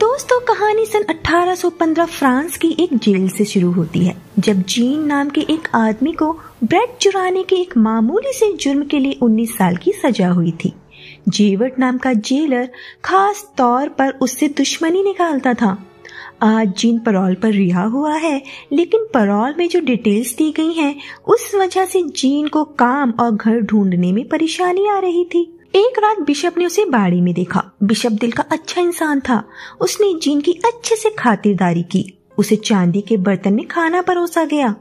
दोस्तों कहानी सन 1815 फ्रांस की एक जेल से शुरू होती है जब जीन नाम के एक आदमी को ब्रेड चुराने के एक मामूली से जुर्म के लिए 19 साल की सजा हुई थी जेवट नाम का जेलर खास तौर पर उससे दुश्मनी निकालता था आज जीन परोल पर रिहा हुआ है लेकिन परोल में जो डिटेल्स दी गई हैं उस वजह से जीन को काम और घर ढूंढने में परेशानी आ रही थी एक रात बिशप ने उसे बाड़ी में देखा बिशप दिल का अच्छा इंसान था उसने जीन की अच्छे से खातिरदारी की उसे चांदी के बर्तन में खाना परोसा गया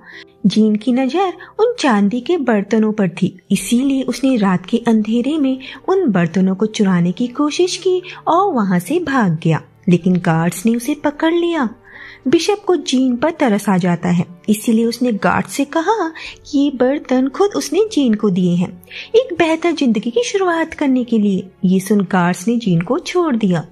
जीन की नजर उन चांदी के बर्तनों पर थी इसीलिए उसने रात के अंधेरे में उन बर्तनों को चुराने की कोशिश की और वहां से भाग गया लेकिन गार्ड्स ने उसे पकड़ लिया बिशप को जीन पर तरस आ जाता है इसीलिए उसने गार्ड से कहा कि ये बर्तन खुद उसने जीन को दिए हैं एक बेहतर जिंदगी की शुरुआत करने के लिए ये सुन गार्ड्स ने जीन को छोड़ दिया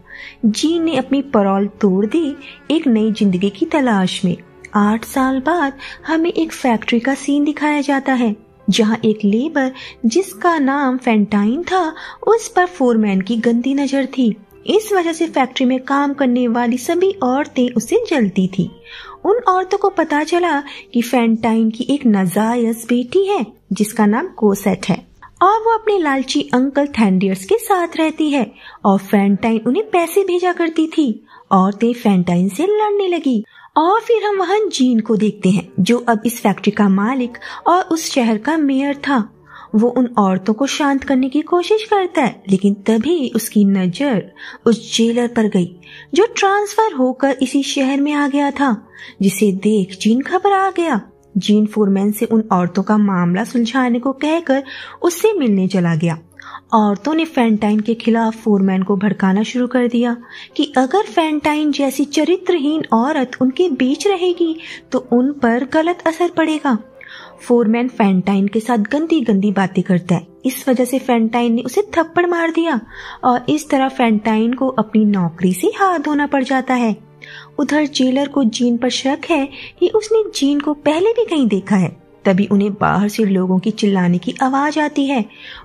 जीन ने अपनी परोल तोड़ दी एक नई जिंदगी की तलाश में आठ साल बाद हमें एक फैक्ट्री का सीन दिखाया जाता है जहाँ एक लेबर जिसका नाम फेंटाइन था उस पर फोरमैन की गंदी नजर थी इस वजह से फैक्ट्री में काम करने वाली सभी औरतें उसे जलती थी उन औरतों को पता चला कि फैंटाइन की एक नजायज बेटी है जिसका नाम कोसेट है और वो अपने लालची अंकल थैंडियर्स के साथ रहती है और फैंटाइन उन्हें पैसे भेजा करती थी औरतें फैंटाइन से लड़ने लगी और फिर हम वहन जीन को देखते हैं जो अब इस फैक्ट्री का मालिक और उस शहर का मेयर था वो उन औरतों को शांत करने की कोशिश करता है लेकिन तभी उसकी नजर उस जेलर पर गई जो ट्रांसफर होकर इसी शहर में आ गया था जिसे देख जीन घबरा गया जीन फोरमैन से उन औरतों का मामला सुलझाने को कहकर उससे मिलने चला गया औरतों ने फैंटाइन के खिलाफ फोरमैन को भड़काना शुरू कर दिया कि अगर फैंटाइन जैसी चरित्रहीन औरत उनके बीच रहेगी तो उन पर गलत असर पड़ेगा फोरमैन फैंटाइन के साथ गंदी गंदी बातें करता है इस वजह से फैंटाइन ने उसे थप्पड़ मार दिया और इस तरह फैंटाइन को अपनी नौकरी से हाथ धोना पड़ जाता है उधर जेलर को जीन पर शक है कि उसने जीन को पहले भी कहीं देखा है तभी उन्हें बाहर से लोगों की चिल्लाने की आवाज़ आती है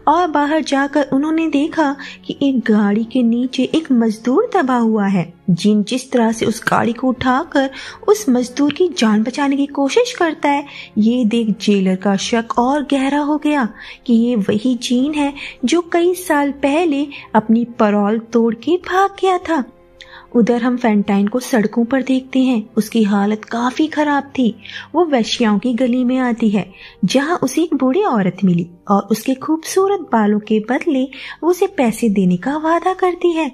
और बाहर जाकर उन्होंने देखा कि एक गाड़ी के नीचे एक मजदूर दबा हुआ है जिन जिस तरह से उस गाड़ी को उठाकर उस मजदूर की जान बचाने की कोशिश करता है ये देख जेलर का शक और गहरा हो गया कि ये वही जीन है जो कई साल पहले अपनी परोल तोड़ के भाग गया था उधर हम फेंटाइन को सड़कों पर देखते हैं उसकी हालत काफी खराब थी वो वैश्याओं की गली में आती है जहाँ उसे एक बूढ़ी औरत मिली और उसके खूबसूरत बालों के बदले उसे पैसे देने का वादा करती है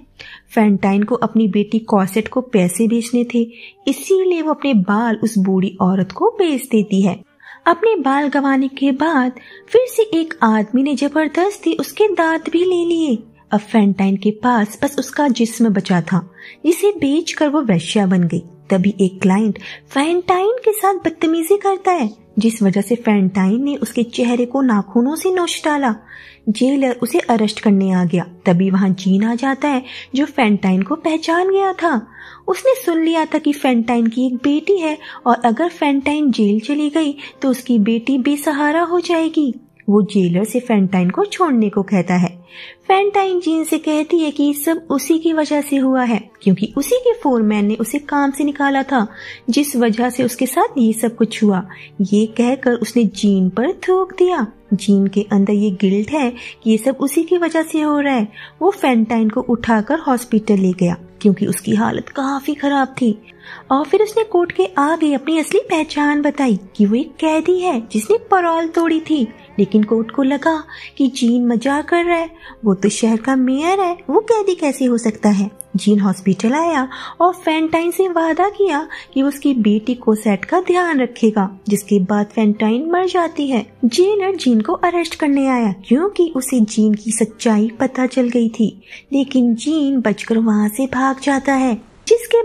फैंटाइन को अपनी बेटी कॉसेट को पैसे भेजने थे इसीलिए वो अपने बाल उस बूढ़ी औरत को बेच देती है अपने बाल गंवाने के बाद फिर से एक आदमी ने जबरदस्ती उसके दांत भी ले लिए अब फेंटाइन के पास बस उसका जिस्म बचा था जिसे बेच कर वो वैश्या बन गई तभी एक क्लाइंट फेंटाइन के साथ बदतमीजी करता है जिस वजह से फेंटाइन ने उसके चेहरे को नाखूनों से नोच डाला जेलर उसे अरेस्ट करने आ गया तभी वहां जीन आ जाता है जो फेंटाइन को पहचान गया था उसने सुन लिया था कि फेंटाइन की एक बेटी है और अगर फेंटाइन जेल चली गई तो उसकी बेटी बेसहारा हो जाएगी वो जेलर से फेंटाइन को छोड़ने को कहता है फेंटाइन जीन से कहती है कि सब उसी की वजह से हुआ है क्योंकि उसी के फोरमैन ने उसे काम से निकाला था जिस वजह से उसके साथ ये सब कुछ हुआ ये कहकर उसने जीन पर थूक दिया जीन के अंदर ये गिल्ट है कि ये सब उसी की वजह से हो रहा है वो फैंटाइन को उठाकर हॉस्पिटल ले गया क्योंकि उसकी हालत काफी खराब थी और फिर उसने कोर्ट के आगे अपनी असली पहचान बताई कि वो एक कैदी है जिसने परोल तोड़ी थी लेकिन कोर्ट को लगा कि जीन मजाक कर रहा है वो तो शहर का मेयर है वो कैदी कैसे हो सकता है जीन हॉस्पिटल आया और फैंटाइन से वादा किया कि वो उसकी बेटी को सेट का ध्यान रखेगा जिसके बाद फैंटाइन मर जाती है जेलर जीन को अरेस्ट करने आया क्योंकि उसे जीन की सच्चाई पता चल गई थी लेकिन जीन बचकर वहाँ से भाग जाता है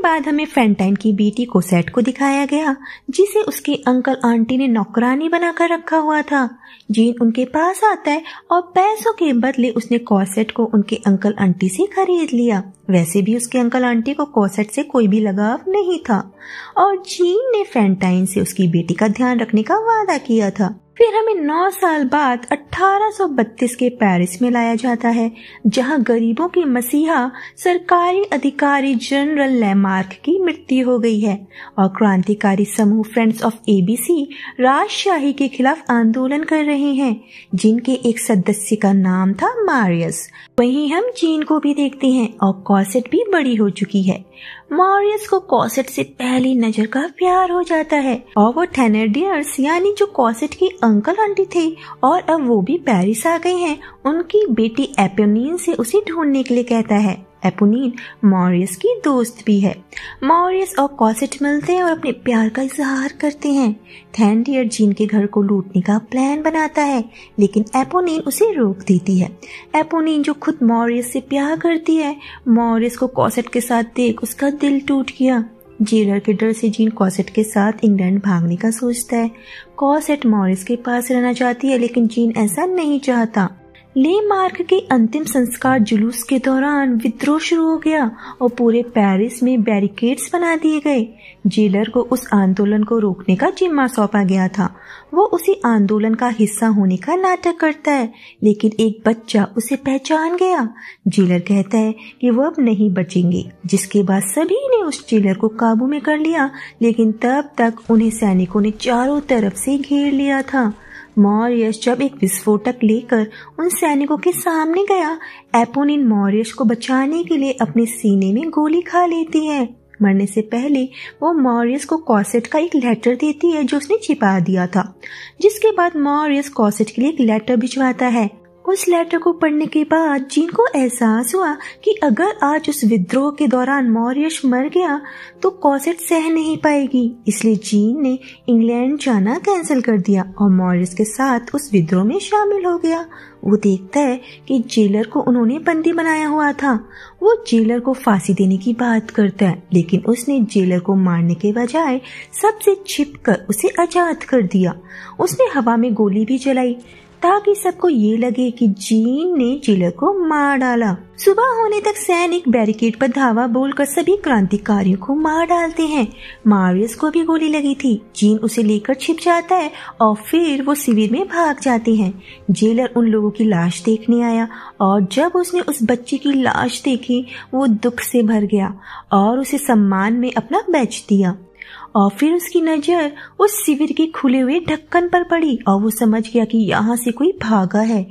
बाद हमें फेंटाइन की बेटी कोसेट को दिखाया गया जिसे उसके अंकल आंटी ने नौकरानी बनाकर रखा हुआ था जीन उनके पास आता है और पैसों के बदले उसने कॉसेट को उनके अंकल आंटी से खरीद लिया वैसे भी उसके अंकल आंटी को कॉसेट से कोई भी लगाव नहीं था और जीन ने फेंटाइन से उसकी बेटी का ध्यान रखने का वादा किया था फिर हमें नौ साल बाद 1832 के पेरिस में लाया जाता है जहां गरीबों के मसीहा सरकारी अधिकारी जनरल लेमार्क की मृत्यु हो गई है और क्रांतिकारी समूह फ्रेंड्स ऑफ एबीसी राजशाही के खिलाफ आंदोलन कर रहे हैं जिनके एक सदस्य का नाम था मारियस वहीं हम चीन को भी देखते हैं और कॉसेट भी बड़ी हो चुकी है मॉरियस को कॉसेट से पहली नजर का प्यार हो जाता है और वो थेनेडियर्स यानी जो कॉसेट की अंकल आंटी थे और अब वो भी पेरिस आ गए हैं उनकी बेटी एपोनिन से उसे ढूंढने के लिए कहता है एपोनिन मॉरियस की दोस्त भी है मॉरियस और कॉसेट मिलते हैं और अपने प्यार का इजहार करते हैं थैंडियर जीन के घर को लूटने का प्लान बनाता है लेकिन एपोनिन उसे रोक देती है एपोनिन जो खुद मॉरियस से प्यार करती है मॉरियस को कॉसेट के साथ देख उसका दिल टूट गया जेलर के डर से जीन कॉसेट के साथ इंग्लैंड भागने का सोचता है कॉसेट मॉरिस के पास रहना चाहती है लेकिन जीन ऐसा नहीं चाहता ले मार्ग के अंतिम संस्कार जुलूस के दौरान विद्रोह शुरू हो गया और पूरे पेरिस में बैरिकेड्स बना दिए गए जेलर को उस आंदोलन को रोकने का जिम्मा सौंपा गया था वो उसी आंदोलन का हिस्सा होने का नाटक करता है लेकिन एक बच्चा उसे पहचान गया जेलर कहता है कि वो अब नहीं बचेंगे जिसके बाद सभी ने उस जेलर को काबू में कर लिया लेकिन तब तक उन्हें सैनिकों ने चारों तरफ से घेर लिया था मौर्यश जब एक विस्फोटक लेकर उन सैनिकों के सामने गया इन मौर्यश को बचाने के लिए अपने सीने में गोली खा लेती है मरने से पहले वो मॉरियस को कॉसेट का एक लेटर देती है जो उसने छिपा दिया था जिसके बाद मॉरियस कॉसेट के लिए एक लेटर भिजवाता है उस लेटर को पढ़ने के बाद चीन को एहसास हुआ कि अगर आज उस विद्रोह के दौरान मौर्यश मर गया तो कॉसेट सह नहीं पाएगी इसलिए चीन ने इंग्लैंड जाना कैंसिल कर दिया और मॉरिस के साथ उस विद्रोह में शामिल हो गया वो देखता है कि जेलर को उन्होंने बंदी बनाया हुआ था वो जेलर को फांसी देने की बात करता है लेकिन उसने जेलर को मारने के बजाय सबसे छिप कर उसे आजाद कर दिया उसने हवा में गोली भी चलाई ताकि सबको ये लगे कि जीन ने चिलर को मार डाला सुबह होने तक सैनिक बैरिकेड पर धावा बोलकर सभी क्रांतिकारियों को मार डालते हैं मारियस को भी गोली लगी थी जीन उसे लेकर छिप जाता है और फिर वो शिविर में भाग जाते हैं जेलर उन लोगों की लाश देखने आया और जब उसने उस बच्चे की लाश देखी वो दुख से भर गया और उसे सम्मान में अपना बेच दिया और फिर उसकी नजर उस शिविर के खुले हुए ढक्कन पर पड़ी और वो समझ गया कि यहाँ से कोई भागा है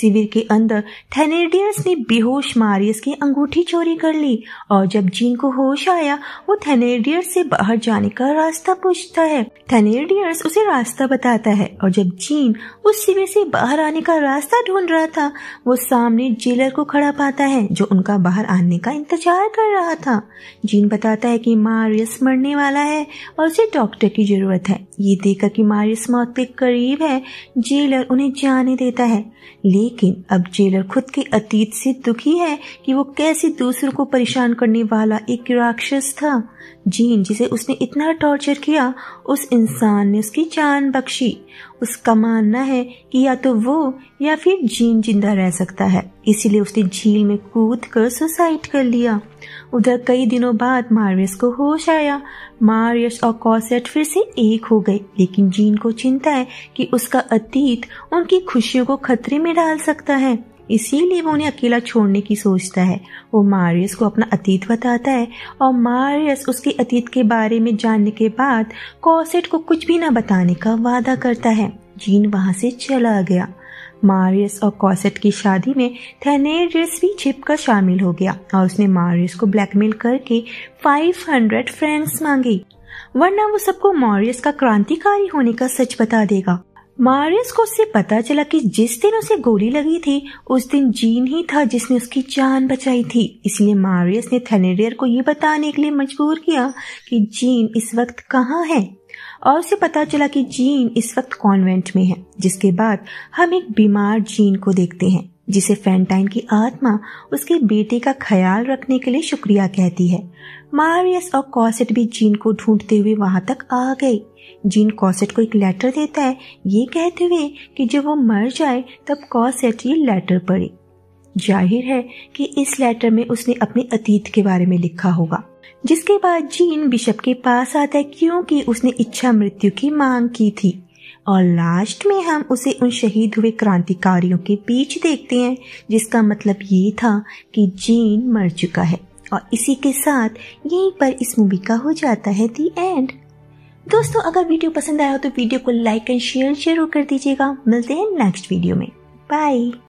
शिविर के अंदर थेनेडियस ने बेहोश मारियस की अंगूठी चोरी कर ली और जब जीन को होश आया वो थेनेडियस से बाहर जाने का रास्ता पूछता है थेनेडियस उसे रास्ता बताता है और जब जीन उस शिविर से बाहर आने का रास्ता ढूंढ रहा था वो सामने जेलर को खड़ा पाता है जो उनका बाहर आने का इंतजार कर रहा था जीन बताता है कि मारियस मरने वाला है और उसे डॉक्टर की ज़रूरत है ये देखकर कि मारिस मौत के करीब है जेलर उन्हें जाने देता है लेकिन अब जेलर खुद के अतीत से दुखी है कि वो कैसे दूसरों को परेशान करने वाला एक राक्षस था जीन जिसे उसने इतना टॉर्चर किया उस इंसान ने उसकी जान बख्शी उसका मानना है कि या तो वो या फिर जीन जिंदा रह सकता है इसीलिए उसने झील में कूद कर सुसाइड कर लिया उधर कई दिनों बाद मारियस को होश आया मारियस और कॉसेट फिर से एक हो गए लेकिन जीन को चिंता है कि उसका अतीत उनकी खुशियों को खतरे में डाल सकता है इसीलिए वो उन्हें अकेला छोड़ने की सोचता है वो मारियस को अपना अतीत बताता है और मारियस उसके अतीत के बारे में जानने के बाद कॉसेट को कुछ भी न बताने का वादा करता है जीन वहां से चला गया मारियस और कॉसेट की शादी में थे भी छिपकर शामिल हो गया और उसने मारियस को ब्लैकमेल करके 500 फ्रेंड्स मांगी वरना वो सबको मॉरियस का क्रांतिकारी होने का सच बता देगा मारियस को उससे पता चला कि जिस दिन उसे गोली लगी थी उस दिन जीन ही था जिसने उसकी जान बचाई थी इसलिए मारियस ने थेनेरियर को ये बताने के लिए मजबूर किया कि जीन इस वक्त कहाँ है और उसे पता चला कि जीन इस वक्त कॉन्वेंट में है जिसके बाद हम एक बीमार जीन को देखते हैं जिसे फैंटाइन की आत्मा उसके बेटे का ख्याल रखने के लिए शुक्रिया कहती है मारियस और कॉसेट भी जीन को ढूंढते हुए वहां तक आ गई जीन कॉसेट को एक लेटर देता है ये कहते हुए कि जब वो मर जाए तब कॉसेट ये लेटर पढ़े जाहिर है कि इस लेटर में उसने अपने अतीत के बारे में लिखा होगा जिसके बाद जीन बिशप के पास आता है क्योंकि उसने इच्छा मृत्यु की मांग की थी और लास्ट में हम उसे उन शहीद हुए क्रांतिकारियों के बीच देखते हैं जिसका मतलब ये था कि जीन मर चुका है और इसी के साथ यहीं पर इस मूवी का हो जाता है दी एंड दोस्तों अगर वीडियो पसंद आया हो तो वीडियो को लाइक एंड शेयर जरूर कर दीजिएगा मिलते हैं नेक्स्ट वीडियो में बाय